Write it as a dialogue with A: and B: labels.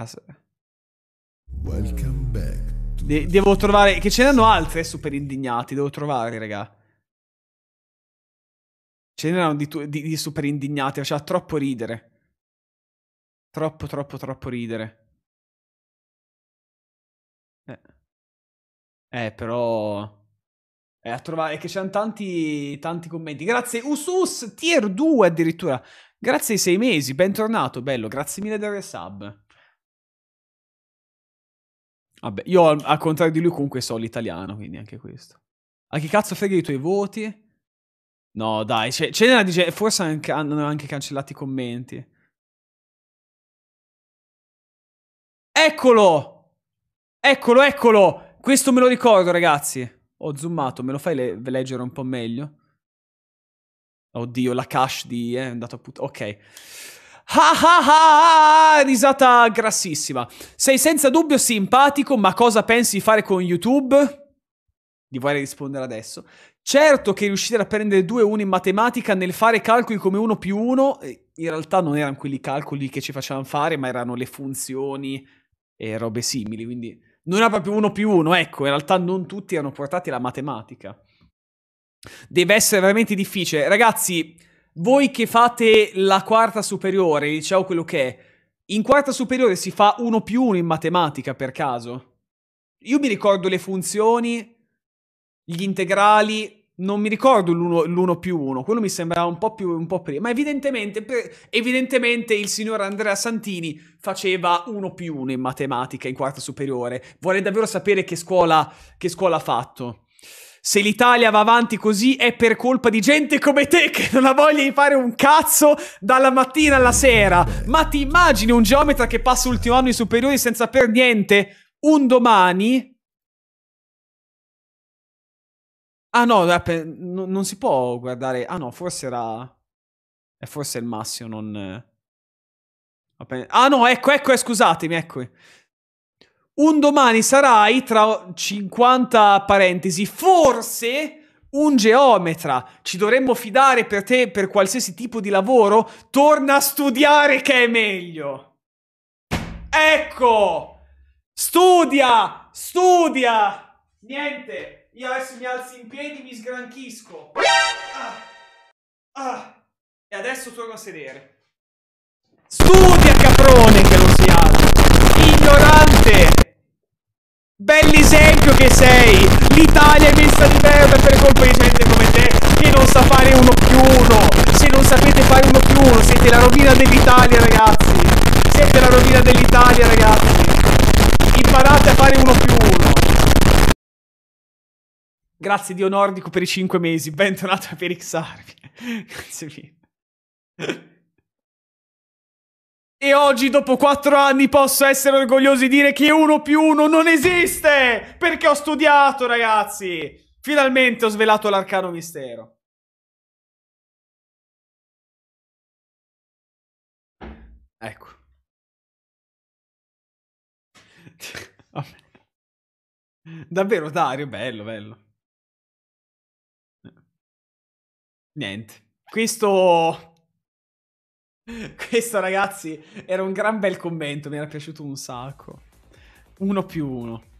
A: Ah, sì. Welcome back. De- devo trovare. Che ce n'hanno altre super indignati. Devo trovare, raga. Ce n'erano di, di-, di super indignati. Faceva troppo ridere. Troppo, troppo, troppo ridere. Eh, eh però. È a trovare. Che c'erano tanti, tanti commenti. Grazie, Usus, tier 2 addirittura. Grazie ai sei mesi. Bentornato, bello. Grazie mille del resub. Vabbè, io al contrario di lui comunque so l'italiano, quindi anche questo. A chi cazzo frega i tuoi voti? No, dai, c'è, c'è dice, forse anche, hanno anche cancellato i commenti. Eccolo! Eccolo, eccolo! Questo me lo ricordo, ragazzi. Ho zoomato, me lo fai le leggere un po' meglio? Oddio, la cash di... Eh, è andato a puttana. Ok. Ah ah ah! Risata grassissima. Sei senza dubbio simpatico, ma cosa pensi di fare con YouTube? Di vorrei rispondere adesso. Certo che riuscire a prendere 2-1 in matematica nel fare calcoli come 1 più 1, eh, in realtà non erano quelli calcoli che ci facevano fare, ma erano le funzioni e robe simili, quindi non era proprio 1 più 1, ecco, in realtà non tutti erano portati alla matematica. Deve essere veramente difficile. Ragazzi, voi che fate la quarta superiore, diciamo quello che è, in quarta superiore si fa 1 più 1 in matematica per caso? Io mi ricordo le funzioni, gli integrali, non mi ricordo l'1 più 1, quello mi sembrava un po' più un po prima, ma evidentemente, evidentemente il signor Andrea Santini faceva 1 più 1 in matematica in quarta superiore. Vorrei davvero sapere che scuola, che scuola ha fatto se l'Italia va avanti così è per colpa di gente come te che non ha voglia di fare un cazzo dalla mattina alla sera. Ma ti immagini un geometra che passa l'ultimo anno in superiori senza per niente un domani? Ah no, non si può guardare. Ah no, forse era... È forse il massimo, non... Eh. Ah no, ecco, ecco, eh, scusatemi, ecco. Un domani sarai, tra 50 parentesi, forse un geometra. Ci dovremmo fidare per te per qualsiasi tipo di lavoro? Torna a studiare che è meglio. Ecco! Studia! Studia! Niente! Io adesso mi alzo in piedi, e mi sgranchisco. Ah. Ah. E adesso torno a sedere. Studia, caprone, che lo si alza! Bell'esempio che sei! L'Italia è messa di merda per colpa di gente come te che non sa fare uno più uno! Se non sapete fare uno più uno siete la rovina dell'Italia ragazzi! Siete la rovina dell'Italia ragazzi! Imparate a fare uno più uno! Grazie Dio Nordico per i 5 mesi, bentornato a Perixarvi. Grazie mille. E oggi, dopo quattro anni, posso essere orgoglioso di dire che uno più uno non esiste! Perché ho studiato, ragazzi! Finalmente ho svelato l'arcano mistero. Ecco. Davvero, Dario, bello, bello. Niente. Questo Questo, ragazzi, era un gran bel commento, mi era piaciuto un sacco. Uno più uno.